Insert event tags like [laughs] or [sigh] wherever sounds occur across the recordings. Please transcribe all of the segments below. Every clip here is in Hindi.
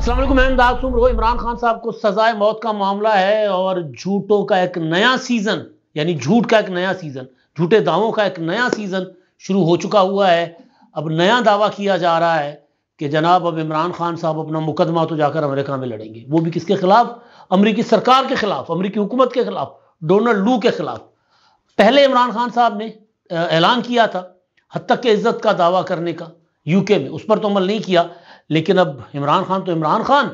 असल मैं सुन सुमरो इमरान खान साहब को सजाए मौत का मामला है और झूठों का एक नया सीज़न यानी झूठ का एक नया सीज़न झूठे दावों का एक नया सीज़न शुरू हो चुका हुआ है अब नया दावा किया जा रहा है कि जनाब अब इमरान खान साहब अपना मुकदमा तो जाकर अमेरिका में लड़ेंगे वो भी किसके खिलाफ अमरीकी सरकार के खिलाफ अमरीकी हुकूमत के खिलाफ डोनाल्ड लू के खिलाफ पहले इमरान खान साहब ने ऐलान किया था हद तक के इज्जत का दावा करने का यूके में उस पर तो अमल नहीं किया लेकिन अब इमरान खान तो इमरान खान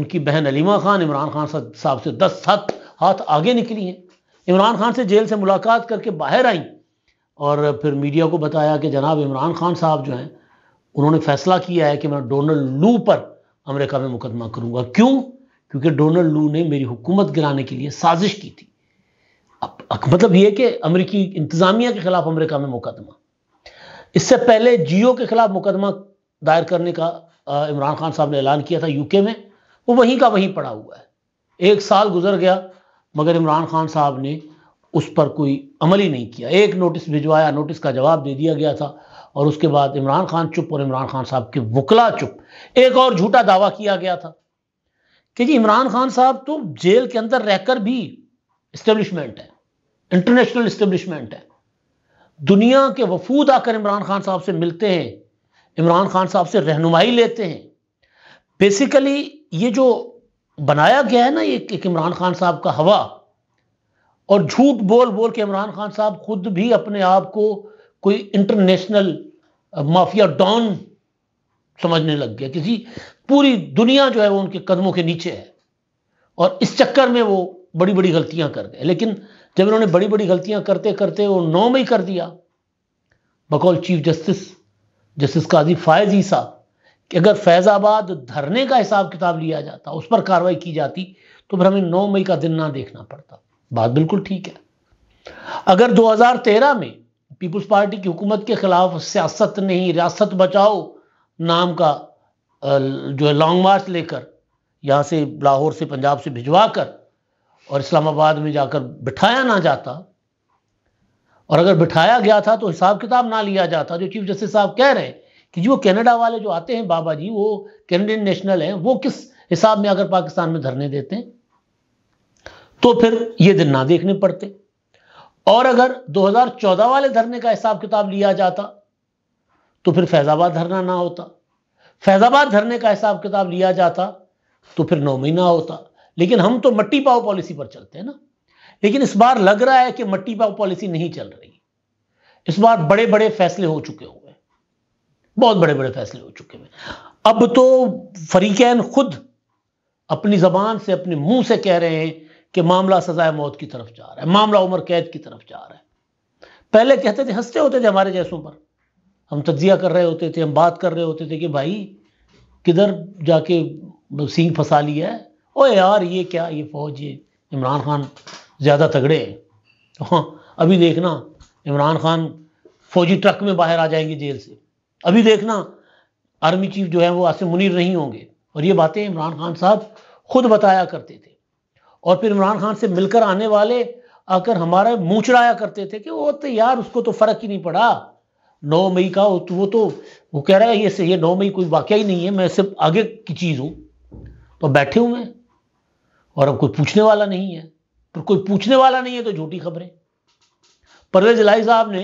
उनकी बहन अलीमा खान इमरान खान साहब से दस हाथ हाथ आगे निकली हैं इमरान खान से जेल से मुलाकात करके बाहर आई और फिर मीडिया को बताया कि जनाब इमरान खान साहब जो हैं उन्होंने फैसला किया है कि मैं डोनल्ड लू पर अमेरिका में मुकदमा करूंगा क्यों क्योंकि डोनल्ड लू ने मेरी हुकूमत गिराने के लिए साजिश की थी अब मतलब ये कि अमरीकी इंतज़ामिया के खिलाफ अमेरिका में मुकदमा इससे पहले जियो के खिलाफ मुकदमा दायर करने का इमरान खान साहब ने ऐलान किया था यूके में वो वहीं का वहीं पड़ा हुआ है एक साल गुजर गया मगर इमरान खान साहब ने उस पर कोई अमल ही नहीं किया एक नोटिस भिजवाया नोटिस का जवाब दे दिया गया था और उसके बाद इमरान खान चुप और इमरान खान साहब के वकला चुप एक और झूठा दावा किया गया था कि जी इमरान खान साहब तो जेल के अंदर रहकर भी इस्टेब्लिशमेंट है इंटरनेशनल इस्टेब्लिशमेंट है दुनिया के वफूद आकर इमरान खान साहब से मिलते हैं इमरान खान साहब से रहनुमाई लेते हैं बेसिकली ये जो बनाया गया है ना ये एक इमरान खान साहब का हवा और झूठ बोल बोल के इमरान खान साहब खुद भी अपने आप को कोई इंटरनेशनल माफिया डॉन समझने लग गया किसी पूरी दुनिया जो है वो उनके कदमों के नीचे है और इस चक्कर में वो बड़ी बड़ी गलतियां कर गए लेकिन जब इन्होंने बड़ी बड़ी गलतियां करते करते वो नौ में ही कर दिया बकौल chief justice justice Qazi Faez Isa कि अगर फैज़ाबाद धरने का हिसाब किताब लिया जाता उस पर कार्रवाई की जाती तो फिर हमें 9 मई का दिन ना देखना पड़ता बात बिल्कुल ठीक है अगर 2013 में पीपुल्स पार्टी की हुकूमत के खिलाफ सियासत नहीं रियासत बचाओ नाम का जो है लॉन्ग मार्च लेकर यहाँ से लाहौर से पंजाब से भिजवा कर और इस्लामाबाद में जाकर बिठाया ना जाता और अगर बिठाया गया था तो हिसाब किताब ना लिया जाता जो चीफ जस्टिस साहब कह रहे हैं कि जो कनाडा वाले जो आते हैं बाबा जी वो कैनेडियन नेशनल हैं वो किस हिसाब में अगर पाकिस्तान में धरने देते हैं तो फिर ये दिन ना देखने पड़ते और अगर 2014 वाले धरने का हिसाब किताब लिया जाता तो फिर फैजाबाद धरना ना होता फैजाबाद धरने का हिसाब किताब लिया जाता तो फिर नौ महीना होता लेकिन हम तो मट्टी पाओ पॉलिसी पर चलते हैं ना लेकिन इस बार लग रहा है कि मट्टी पाव पॉलिसी नहीं चल रही इस बार बड़े बड़े फैसले हो चुके हुए बहुत बड़े बड़े फैसले हो चुके हैं अब तो फरीकैन खुद अपनी जबान से अपने मुंह से कह रहे हैं कि मामला सजाए मौत की तरफ जा रहा है मामला उम्र कैद की तरफ जा रहा है पहले कहते थे हंसते होते थे हमारे जैसों पर हम तजिया कर रहे होते थे हम बात कर रहे होते थे कि भाई किधर जाके सिंह फंसा लिया है ओ यार ये क्या ये फौज ये इमरान खान ज़्यादा तगड़े हैं हाँ अभी देखना इमरान खान फौजी ट्रक में बाहर आ जाएंगे जेल से अभी देखना आर्मी चीफ जो है वो आसिम मुनीर नहीं होंगे और ये बातें इमरान खान साहब खुद बताया करते थे और फिर इमरान खान से मिलकर आने वाले आकर हमारा मुँह चढ़ाया करते थे कि वो तो यार उसको तो फ़र्क ही नहीं पड़ा नौ मई का तो वो तो वो कह रहा है ये सही है नौ मई कोई वाक्य ही नहीं है मैं सिर्फ आगे की चीज़ हूँ तो बैठे हूं मैं और अब कोई पूछने वाला नहीं है पर कोई पूछने वाला नहीं है तो झूठी खबरें परवेज लाई साहब ने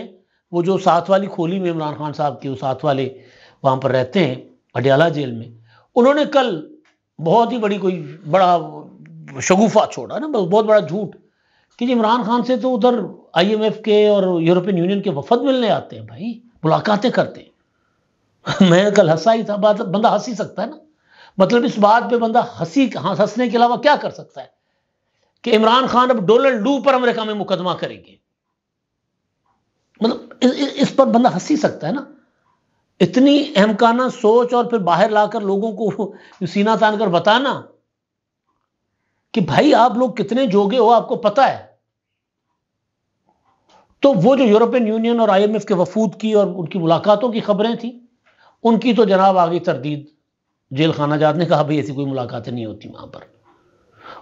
वो जो साथ वाली खोली में इमरान खान साहब के वो साथ वाले वहां पर रहते हैं अडियाला जेल में उन्होंने कल बहुत ही बड़ी कोई बड़ा शगुफा छोड़ा ना बहुत बड़ा झूठ कि जी इमरान खान से तो उधर आईएमएफ के और यूरोपियन यूनियन के वफद मिलने आते हैं भाई मुलाकातें करते हैं [laughs] मैं कल हंसा ही था बात बंदा हंस ही सकता है ना मतलब इस बात पे बंदा हंसी हाँ, हंसने के अलावा क्या कर सकता है कि इमरान खान अब डोनल्ड डू पर अमेरिका में मुकदमा करेंगे मतलब इस, इस पर बंदा हंसी सकता है ना इतनी अहमकाना सोच और फिर बाहर लाकर लोगों को [laughs] सीना तान कर बताना कि भाई आप लोग कितने जोगे हो आपको पता है तो वो जो यूरोपियन यूनियन और आईएमएफ के वफूद की और उनकी मुलाकातों की खबरें थी उनकी तो जनाब आगे तरदीद जेल खाना जात ने कहा भाई ऐसी कोई मुलाकातें नहीं होती वहां पर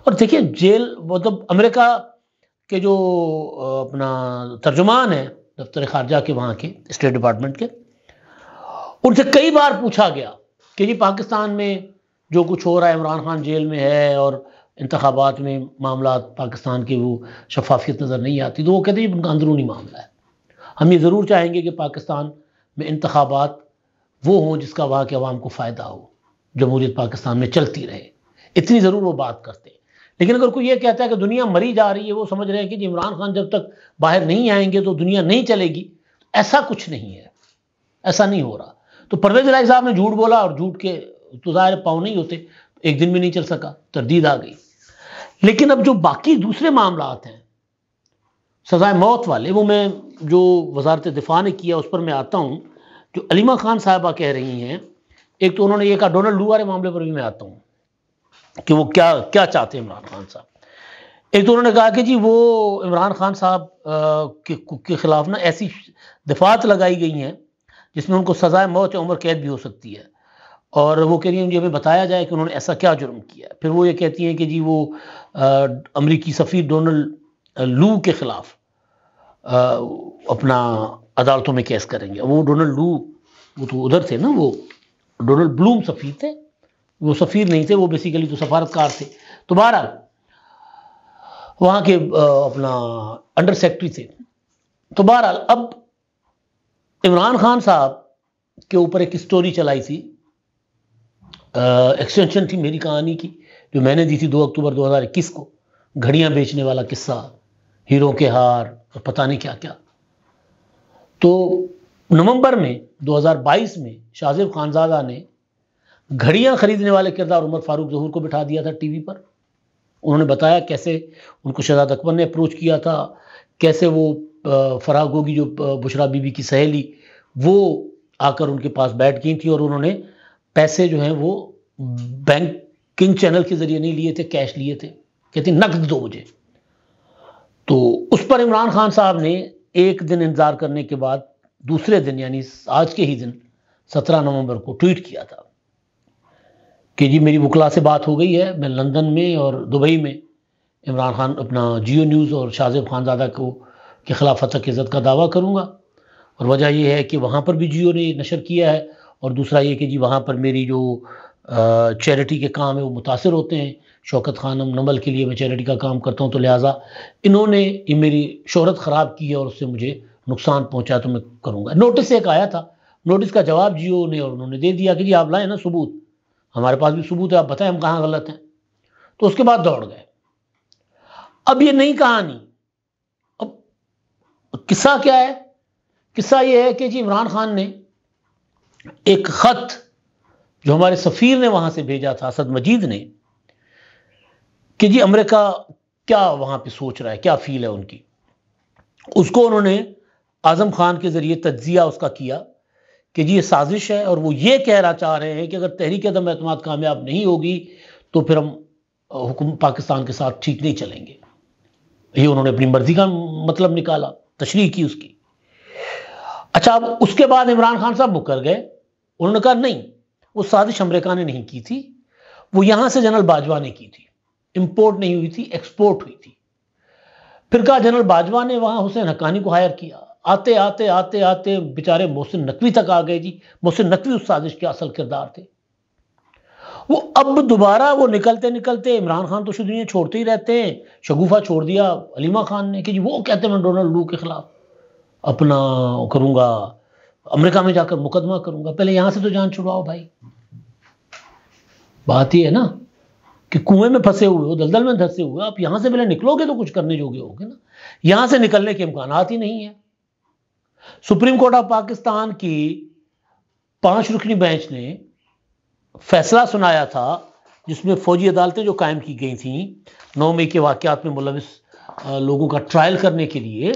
और देखिए जेल मतलब अमेरिका के जो अपना तर्जुमान है दफ्तर खारजा के वहाँ के स्टेट डिपार्टमेंट के उनसे कई बार पूछा गया कि जी पाकिस्तान में जो कुछ हो रहा है इमरान खान जेल में है और इंतबात में मामला पाकिस्तान की वो शफाफियत नज़र नहीं आती तो वो कहते हैं उनका अंदरूनी मामला है हम ये ज़रूर चाहेंगे कि पाकिस्तान में इंतबात वो हों जिसका वहाँ के अवाम को फ़ायदा हो जमहूरियत पाकिस्तान में चलती रहे इतनी ज़रूर वो बात करते हैं लेकिन अगर कोई ये कहता है कि दुनिया मरी जा रही है वो समझ रहे हैं कि इमरान खान जब तक बाहर नहीं आएंगे तो दुनिया नहीं चलेगी तो ऐसा कुछ नहीं है ऐसा नहीं हो रहा तो परवेज राय साहब ने झूठ बोला और झूठ के तो ज़ाहिर पाँव नहीं होते एक दिन भी नहीं चल सका तरदीद आ गई लेकिन अब जो बाकी दूसरे मामला हैं सजाए मौत वाले वो मैं जो वजारत दिफा ने किया उस पर मैं आता हूँ जो अलीमा खान साहबा कह रही हैं एक तो उन्होंने ये कहा डोनाल्ड लू वाले मामले पर भी मैं आता हूँ कि वो क्या क्या चाहते हैं इमरान खान साहब एक तो उन्होंने कहा कि जी वो इमरान खान साहब के, के ख़िलाफ़ ना ऐसी दफात लगाई गई हैं जिसमें उनको सज़ाए मौत या उम्र कैद भी हो सकती है और वो कह रही हैं मुझे हमें बताया जाए कि उन्होंने ऐसा क्या जुर्म किया फिर वो ये कहती हैं कि जी वो अमरीकी सफी डोनल्ड लू के ख़िलाफ़ अपना अदालतों में केस करेंगे वो डोनल्ड लू वो तो उधर थे ना वो डोनल्ड ब्लूम सफी थे वो सफ़ीर नहीं थे वो बेसिकली तो सफारतकार थे तो बहरहाल वहाँ के अपना अंडर सेक्रेटरी थे तो बहरहाल अब इमरान खान साहब के ऊपर एक स्टोरी चलाई थी एक्सटेंशन थी मेरी कहानी की जो मैंने दी थी दो अक्टूबर 2021 को घड़ियाँ बेचने वाला किस्सा हीरो के हार और पता नहीं क्या क्या तो नवंबर में 2022 में शाहजेब खानजादा ने घड़ियां खरीदने वाले किरदार उमर फारूक जहूर को बिठा दिया था टीवी पर उन्होंने बताया कैसे उनको शहजाद अकबर ने अप्रोच किया था कैसे वो फराग होगी जो बुशरा बीबी की सहेली वो आकर उनके पास बैठ गई थी और उन्होंने पैसे जो हैं वो बैंकिंग चैनल के जरिए नहीं लिए थे कैश लिए थे कहते नकद दो मुझे तो उस पर इमरान खान साहब ने एक दिन इंतज़ार करने के बाद दूसरे दिन यानी आज के ही दिन सत्रह नवंबर को ट्वीट किया था कि जी मेरी वकला से बात हो गई है मैं लंदन में और दुबई में इमरान खान अपना जियो न्यूज़ और शाहजेब खानजादा को के ख़िलाफ़ फतः की इज़्ज़त का दावा करूँगा और वजह यह है कि वहाँ पर भी जियो ने नशर किया है और दूसरा ये कि जी वहाँ पर मेरी जो चैरिटी के काम है वो मुतासर होते हैं शौकत खानम नमल के लिए मैं चैरिटी का काम करता हूँ तो लिहाजा इन्होंने ये मेरी शहरत ख़राब की है और उससे मुझे नुकसान पहुँचा तो मैं करूँगा नोटिस एक आया था नोटिस का जवाब जियो ने और उन्होंने दे दिया कि जी आप लाएँ ना सबूत हमारे पास भी सबूत है आप बताएं हम कहाँ गलत हैं तो उसके बाद दौड़ गए अब ये नई कहानी अब किस्सा क्या है किस्सा ये है कि जी इमरान खान ने एक ख़त जो हमारे सफ़ीर ने वहां से भेजा था असद मजीद ने कि जी अमेरिका क्या वहां पे सोच रहा है क्या फील है उनकी उसको उन्होंने आज़म खान के ज़रिए तजिया उसका किया कि जी ये साजिश है और वो ये कहना चाह रहे हैं कि अगर तहरीक दम एतम कामयाब नहीं होगी तो फिर हम हुकुम पाकिस्तान के साथ ठीक नहीं चलेंगे ये उन्होंने अपनी मर्जी का मतलब निकाला तशरी की उसकी अच्छा अब उसके बाद इमरान खान साहब मुकर गए उन्होंने कहा नहीं वो साजिश अमरीका ने नहीं की थी वो यहां से जनरल बाजवा ने की थी इंपोर्ट नहीं हुई थी एक्सपोर्ट हुई थी फिर कहा जनरल बाजवा ने वहां हुसैन हकानी को हायर किया आते आते आते आते बेचारे मोहसिन नकवी तक आ गए जी मोहसिन नकवी उस साजिश के असल किरदार थे वो अब दोबारा वो निकलते निकलते इमरान खान तो शुद्ध छोड़ते ही रहते हैं शगुफा छोड़ दिया अलीमा खान ने कि जी वो कहते मैं डोनाल्ड लू के खिलाफ अपना करूँगा अमेरिका में जाकर मुकदमा करूंगा पहले यहां से तो जान छुड़वाओ भाई बात ये है ना कि कुएं में फंसे हुए हो दलदल में धसे हुए आप यहां से पहले निकलोगे तो कुछ करने जोगे होगे ना यहां से निकलने के इम्कान ही नहीं है सुप्रीम कोर्ट ऑफ पाकिस्तान की पांच रुकनी बेंच ने फैसला सुनाया था जिसमें फौजी अदालतें जो कायम की गई थी नौ मई के वाकत में मुलविस लोगों का ट्रायल करने के लिए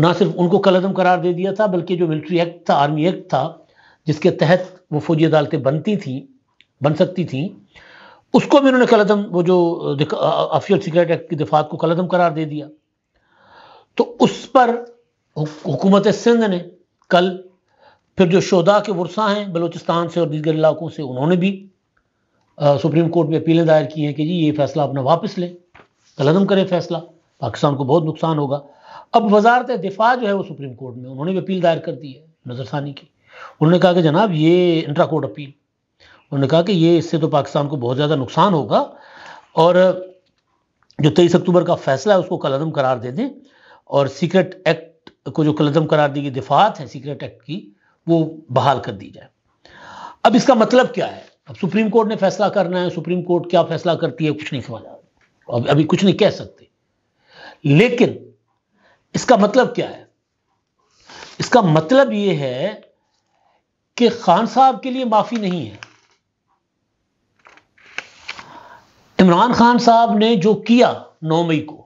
ना सिर्फ उनको कलदम करार दे दिया था बल्कि जो मिलिट्री एक्ट था आर्मी एक्ट था जिसके तहत वो फौजी अदालतें बनती थी बन सकती थी उसको भी उन्होंने कलदम वो जो अफियल सिक्रेट एक्ट की दफात को कलदम करार दे दिया तो उस पर हुकूमत सिंध ने कल फिर जो शोदा के वर्षा हैं बलूचिस्तान से और दीगर इलाकों से उन्होंने भी आ, सुप्रीम कोर्ट में अपीलें दायर की हैं कि जी ये फैसला अपना वापस लें कलदम करें फैसला पाकिस्तान को बहुत नुकसान होगा अब वजारत दिफा जो है वो सुप्रीम कोर्ट में उन्होंने भी अपील दायर कर दी है नज़रसानी की उन्होंने कहा कि जनाब ये इंट्रा कोर्ट अपील उन्होंने कहा कि ये इससे तो पाकिस्तान को बहुत ज़्यादा नुकसान होगा और जो तेईस अक्टूबर का फैसला है उसको कलदम करार दे दें और सीक्रेट एक्ट को जो कलदम करार दी गई दिफात है सीक्रेट एक्ट की वो बहाल कर दी जाए अब इसका मतलब क्या है अब सुप्रीम कोर्ट ने फैसला करना है सुप्रीम कोर्ट क्या फैसला करती है कुछ नहीं समझ आ रहा अभी कुछ नहीं कह सकते लेकिन इसका मतलब क्या है इसका मतलब यह है कि खान साहब के लिए माफी नहीं है इमरान खान साहब ने जो किया नौ मई को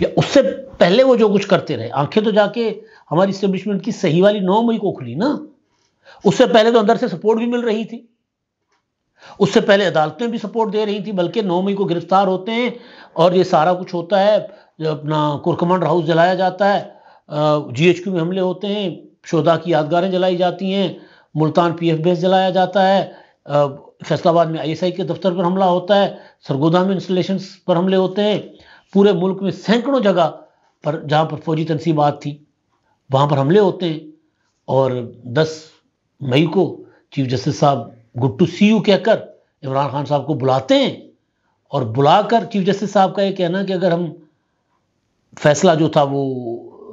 या उससे पहले वो जो कुछ करते रहे आंखें तो जाके हमारी स्टेब्लिशमेंट की सही वाली नौ मई को खुली ना उससे पहले तो अंदर से सपोर्ट भी मिल रही थी उससे पहले अदालतें भी सपोर्ट दे रही थी बल्कि नौ मई को गिरफ्तार होते हैं और ये सारा कुछ होता है अपना कुरकमंड हाउस जलाया जाता है जीएचक्यू में हमले होते हैं शोधा की यादगारें जलाई जाती हैं मुल्तान पी एफ बेस जलाया जाता है फैसलाबाद में आईएसआई के दफ्तर पर हमला होता है सरगोदा में इंस्टॉलेशन पर हमले होते हैं पूरे मुल्क में सैकड़ों जगह पर जहाँ पर फौजी तनसीबात थी वहाँ पर हमले होते हैं और 10 मई को चीफ जस्टिस साहब गुड टू सी यू कहकर इमरान खान साहब को बुलाते हैं और बुलाकर चीफ जस्टिस साहब का ये कहना कि अगर हम फैसला जो था वो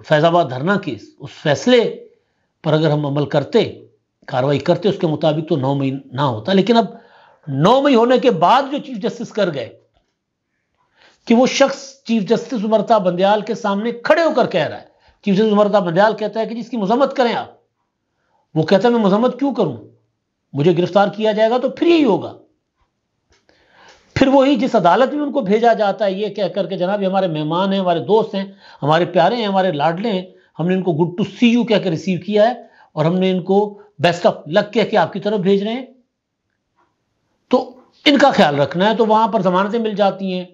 फैज़ाबाद धरना केस उस फैसले पर अगर हम अमल करते कार्रवाई करते उसके मुताबिक तो नौ मई ना होता लेकिन अब नौ मई होने के बाद जो चीफ जस्टिस कर गए कि वो शख्स चीफ जस्टिस उमरता बंदयाल के सामने खड़े होकर कह रहा है चीफ जस्टिस उमरता बंदयाल कहता है कि जिसकी मजम्मत करें आप वो कहता है मैं मजम्मत क्यों करूं मुझे गिरफ्तार किया जाएगा तो फिर यही होगा फिर वही जिस अदालत में उनको भेजा जाता है ये कहकर के जनाब ये हमारे मेहमान हैं हमारे दोस्त हैं हमारे प्यारे हैं हमारे लाडले हैं हमने इनको गुड टू सी यू कहकर रिसीव किया है और हमने इनको बेस्ट ऑफ लक कह के आपकी तरफ भेज रहे हैं तो इनका ख्याल रखना है तो वहां पर जमानतें मिल जाती हैं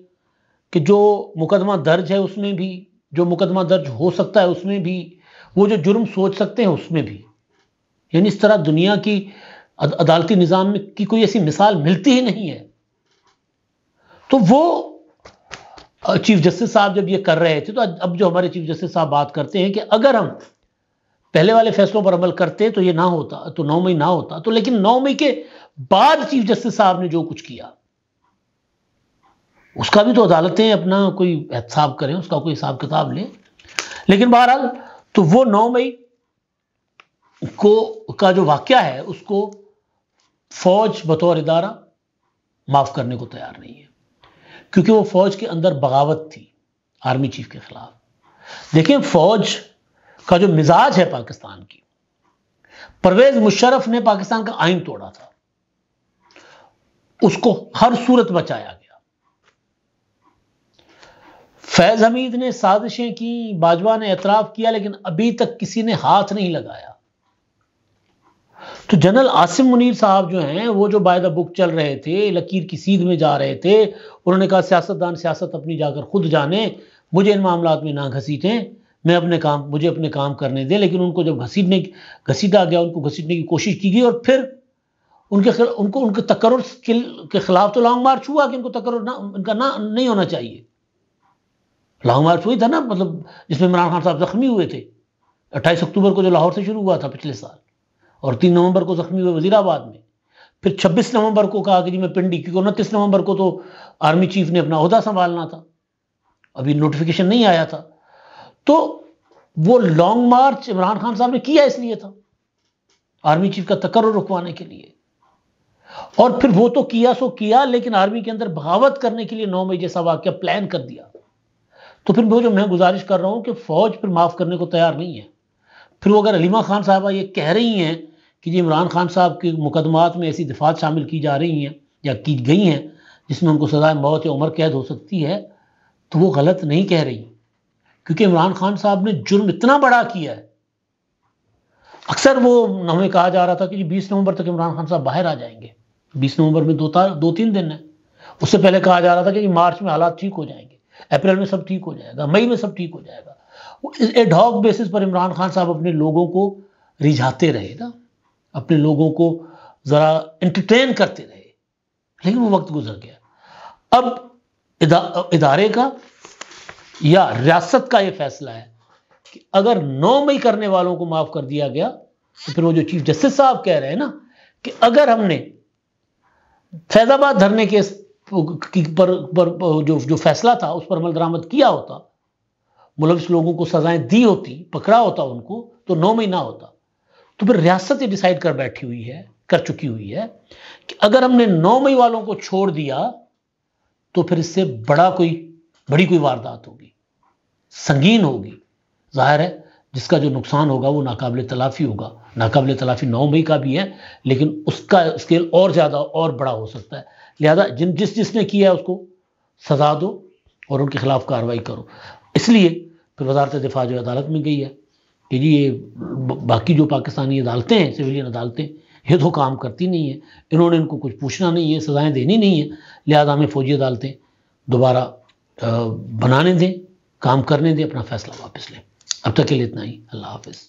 कि जो मुकदमा दर्ज है उसमें भी जो मुकदमा दर्ज हो सकता है उसमें भी वो जो जुर्म सोच सकते हैं उसमें भी यानी इस तरह दुनिया की अदालती निज़ाम में की कोई ऐसी मिसाल मिलती ही नहीं है तो वो चीफ जस्टिस साहब जब ये कर रहे थे तो अब जो हमारे चीफ जस्टिस साहब बात करते हैं कि अगर हम पहले वाले फैसलों पर अमल करते तो ये ना होता तो नौ मई ना होता तो लेकिन नौ मई के बाद चीफ जस्टिस साहब ने जो कुछ किया उसका भी तो अदालतें अपना कोई एहतसाब करें उसका कोई हिसाब किताब लें लेकिन बहरहाल तो वो नौ मई को का जो वाक़ है उसको फौज बतौर इदारा माफ़ करने को तैयार नहीं है क्योंकि वो फौज के अंदर बगावत थी आर्मी चीफ के खिलाफ देखें फौज का जो मिजाज है पाकिस्तान की परवेज मुशर्रफ ने पाकिस्तान का आइन तोड़ा था उसको हर सूरत बचाया गया फैज हमीद ने साजिशें की बाजवा ने एतराफ़ किया लेकिन अभी तक किसी ने हाथ नहीं लगाया तो जनरल आसिम मुनीर साहब जो हैं वो जो बाय द बुक चल रहे थे लकीर की सीध में जा रहे थे उन्होंने कहा सियासतदान सियासत अपनी जाकर खुद जाने मुझे इन मामला में ना घसीटें मैं अपने काम मुझे अपने काम करने दें लेकिन उनको जब घसीटने घसीटा गया उनको घसीटने की कोशिश की गई और फिर उनके उनको उनके तकर के खिलाफ तो लॉन्ग मार्च हुआ कि उनको तकर ना उनका ना नहीं होना चाहिए लाहौर मार्च हुई था ना मतलब जिसमें इमरान खान साहब जख्मी हुए थे अट्ठाईस अक्टूबर को जो लाहौर से शुरू हुआ था पिछले साल और तीन नवंबर को जख्मी हुए वजीराबाद में फिर छब्बीस नवंबर को कहा कि जी मैं पिंडी क्योंकि उनतीस नवंबर को तो आर्मी चीफ ने अपना अहदा संभालना था अभी नोटिफिकेशन नहीं आया था तो वो लॉन्ग मार्च इमरान खान साहब ने किया इसलिए था आर्मी चीफ का तकर रुकवाने के लिए और फिर वो तो किया सो किया लेकिन आर्मी के अंदर बगावत करने के लिए नौ मई जैसा वाक्य प्लान कर दिया तो फिर वो जो मैं गुजारिश कर रहा हूँ कि फ़ौज फिर माफ़ करने को तैयार नहीं है फिर वो अगर अलीमा खान साहबा ये कह रही हैं कि जी इमरान खान साहब के मुकदमात में ऐसी दफात शामिल की जा रही हैं या की गई हैं जिसमें उनको सजाए मौत या उम्र कैद हो सकती है तो वो गलत नहीं कह रही क्योंकि इमरान खान साहब ने जुर्म इतना बड़ा किया है अक्सर वो हमें कहा जा रहा था कि जी बीस नवंबर तक इमरान खान साहब बाहर आ जाएंगे बीस नवंबर में दो तार दो तीन दिन है उससे पहले कहा जा रहा था कि मार्च में हालात ठीक हो जाएंगे अप्रैल में सब ठीक हो जाएगा मई में सब ठीक हो जाएगा एडॉक बेसिस पर इमरान खान साहब अपने लोगों को रिझाते रहे ना अपने लोगों को ज़रा एंटरटेन करते रहे लेकिन वो वक्त गुजर गया अब इदा, इदारे का या रियासत का ये फैसला है कि अगर नौ मई करने वालों को माफ़ कर दिया गया तो फिर वो जो चीफ जस्टिस साहब कह रहे हैं ना कि अगर हमने फैजाबाद धरने के पर, पर, पर जो जो फैसला था उस पर अमल दरामद किया होता मुलविस लोगों को सजाएं दी होती पकड़ा होता उनको तो नौ महीना होता तो फिर रियासत ये डिसाइड कर बैठी हुई है कर चुकी हुई है कि अगर हमने नौ मई वालों को छोड़ दिया तो फिर इससे बड़ा कोई बड़ी कोई वारदात होगी संगीन होगी जाहिर है जिसका जो नुकसान होगा वो नाकबिल तलाफी होगा नाकबिल तलाफी नौ मई का भी है लेकिन उसका स्केल और ज़्यादा और बड़ा हो सकता है लिहाजा जिन जिस जिसने किया है उसको सजा दो और उनके खिलाफ कार्रवाई करो इसलिए फिर वजारत दिफा जो अदालत में गई है कि जी ये बाकी जो पाकिस्तानी अदालतें हैं सिविलियन अदालतें ये तो काम करती नहीं है इन्होंने इनको कुछ पूछना नहीं है सज़ाएँ देनी नहीं है लिहाजा हमें फ़ौजी अदालतें दोबारा बनाने दें काम करने दें अपना फैसला वापस लें अब तक के लिए इतना ही अल्लाह हाफिज़